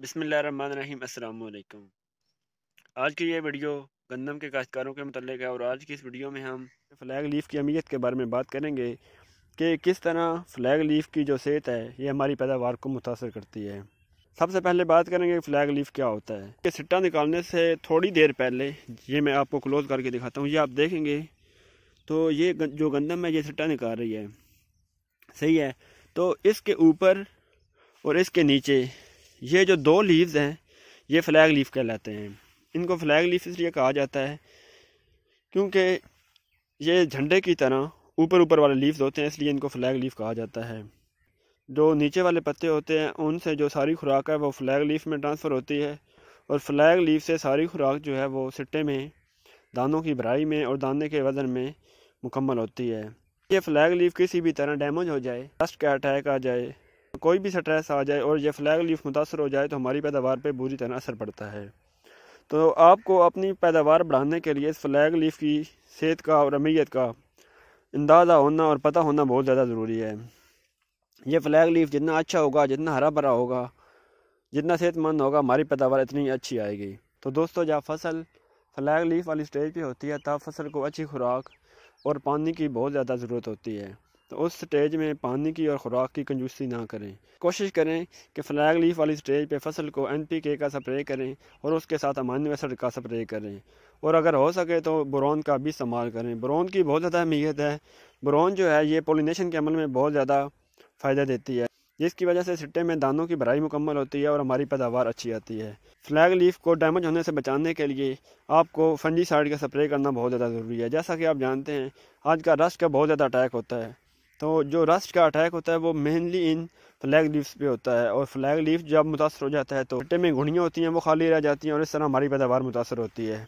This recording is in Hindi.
बिसमीम अल्लाम आज की ये वीडियो गंदम के काश्तकारों के मतलब है और आज की इस वीडियो में हम फ्लैग लीफ की अहमियत के बारे में बात करेंगे कि किस तरह फ्लैग लीफ की जो सेहत है ये हमारी पैदावार को मुतासर करती है सबसे पहले बात करेंगे फ्लैग लीफ क्या होता है कि सिट्टा निकालने से थोड़ी देर पहले ये मैं आपको क्लोज करके दिखाता हूँ ये आप देखेंगे तो ये जो गंदम है ये सिट्टा निकाल रही है सही है तो इसके ऊपर और इसके नीचे ये जो दो लीव्स हैं ये फ्लैग लीफ कहलाते हैं इनको फ्लैग लीफ इसलिए कहा जाता है क्योंकि ये झंडे की तरह ऊपर ऊपर वाले लीव्स होते हैं इसलिए इनको फ्लैग लीफ कहा जाता है जो नीचे वाले पत्ते होते हैं उनसे जो सारी खुराक है वो फ्लैग लीफ में ट्रांसफ़र होती है और फ्लैग लीफ से सारी खुराक जो है वो सिट्टे में दानों की भराई में और दाने के वज़न में मुकम्मल होती है ये फ्लैग लीफ किसी भी तरह डैमेज हो जाए डस्ट का अटैक आ जाए कोई भी स्ट्रेस आ जाए और यह फ्लैग लीफ मुतासर हो जाए तो हमारी पैदावार पर बुरी तरह असर पड़ता है तो आपको अपनी पैदावार बढ़ाने के लिए इस फ्लैग लीफ की सेहत का और अमीयत का अंदाज़ा होना और पता होना बहुत ज़्यादा ज़रूरी है यह फ्लैग लीफ जितना अच्छा होगा जितना हरा भरा होगा जितना सेहतमंद होगा हमारी पैदावार इतनी अच्छी आएगी तो दोस्तों जब फसल फ्लैग लीफ वाली स्टेज पे होती है तब फसल को अच्छी खुराक और पानी की बहुत ज़्यादा ज़रूरत होती है तो उस स्टेज में पानी की और ख़ुराक की कंजूसी ना करें कोशिश करें कि फ्लैग लीफ वाली स्टेज पे फसल को एन पी के का स्प्रे करें और उसके साथ अमान्य एसिड का स्प्रे करें और अगर हो सके तो ब्रोन का भी इस्तेमाल करें ब्रोन की बहुत ज़्यादा अहमियत है ब्रोन जो है ये पोलिनेशन के अमल में बहुत ज़्यादा फ़ायदा देती है जिसकी वजह से सिट्टे में दानों की भराई मुकम्मल होती है और हमारी पैदावार अच्छी आती है फ्लैग लीफ को डैमेज होने से बचाने के लिए आपको फंजी साइड का स्प्रे करना बहुत ज़्यादा ज़रूरी है जैसा कि आप जानते हैं आज का रस्ट का बहुत ज़्यादा अटैक होता है तो जो रस्ट का अटैक होता है वो मेनली इन फ्लैग लीव्स पे होता है और फ्लैग लीफ जब मुतासर हो जाता है तो भट्टे में घुड़ियाँ होती हैं वो खाली रह जाती हैं और इस तरह हमारी पैदावार मुतासर होती है